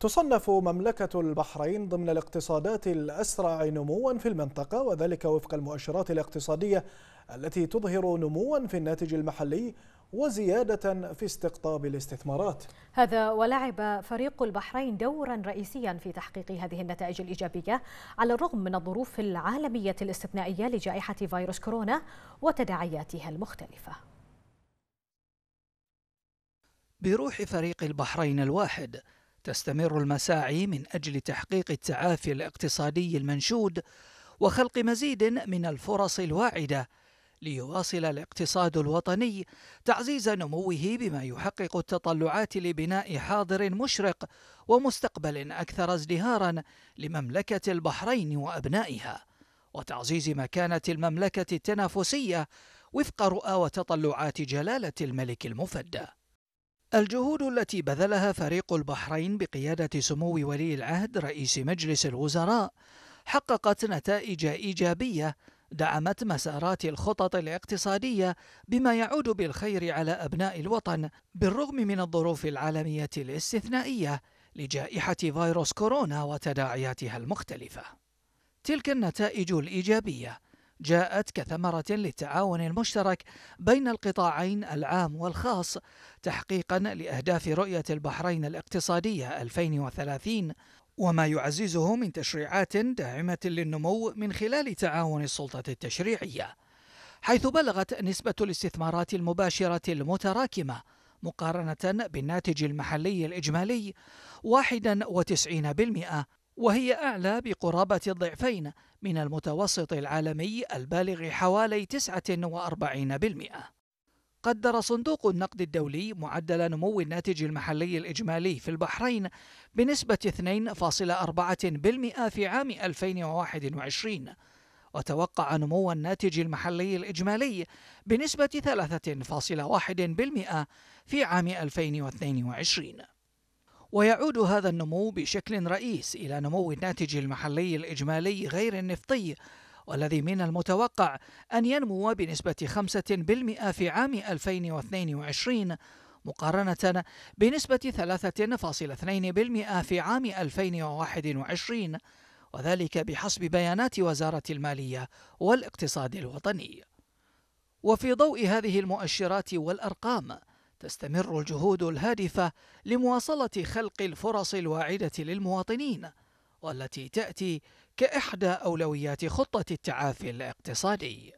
تصنف مملكة البحرين ضمن الاقتصادات الأسرع نموا في المنطقة وذلك وفق المؤشرات الاقتصادية التي تظهر نموا في الناتج المحلي وزيادة في استقطاب الاستثمارات هذا ولعب فريق البحرين دورا رئيسيا في تحقيق هذه النتائج الإيجابية على الرغم من الظروف العالمية الاستثنائية لجائحة فيروس كورونا وتداعياتها المختلفة بروح فريق البحرين الواحد تستمر المساعي من أجل تحقيق التعافي الاقتصادي المنشود وخلق مزيد من الفرص الواعدة ليواصل الاقتصاد الوطني تعزيز نموه بما يحقق التطلعات لبناء حاضر مشرق ومستقبل اكثر ازدهارا لمملكه البحرين وابنائها وتعزيز مكانه المملكه التنافسيه وفق رؤى وتطلعات جلاله الملك المفدى الجهود التي بذلها فريق البحرين بقيادة سمو ولي العهد رئيس مجلس الوزراء حققت نتائج إيجابية دعمت مسارات الخطط الاقتصادية بما يعود بالخير على أبناء الوطن بالرغم من الظروف العالمية الاستثنائية لجائحة فيروس كورونا وتداعياتها المختلفة. تلك النتائج الإيجابية جاءت كثمرة للتعاون المشترك بين القطاعين العام والخاص تحقيقا لأهداف رؤية البحرين الاقتصادية 2030 وما يعززه من تشريعات داعمة للنمو من خلال تعاون السلطة التشريعية حيث بلغت نسبة الاستثمارات المباشرة المتراكمة مقارنة بالناتج المحلي الإجمالي 91% وهي أعلى بقرابة الضعفين من المتوسط العالمي البالغ حوالي 49%. قدر صندوق النقد الدولي معدل نمو الناتج المحلي الإجمالي في البحرين بنسبة 2.4% في عام 2021 وتوقع نمو الناتج المحلي الإجمالي بنسبة 3.1% في عام 2022 ويعود هذا النمو بشكل رئيس إلى نمو الناتج المحلي الإجمالي غير النفطي والذي من المتوقع أن ينمو بنسبة 5% في عام 2022 مقارنة بنسبة 3.2% في عام 2021 وذلك بحسب بيانات وزارة المالية والاقتصاد الوطني. وفي ضوء هذه المؤشرات والأرقام تستمر الجهود الهادفة لمواصلة خلق الفرص الواعدة للمواطنين والتي تأتي كإحدى أولويات خطة التعافي الاقتصادي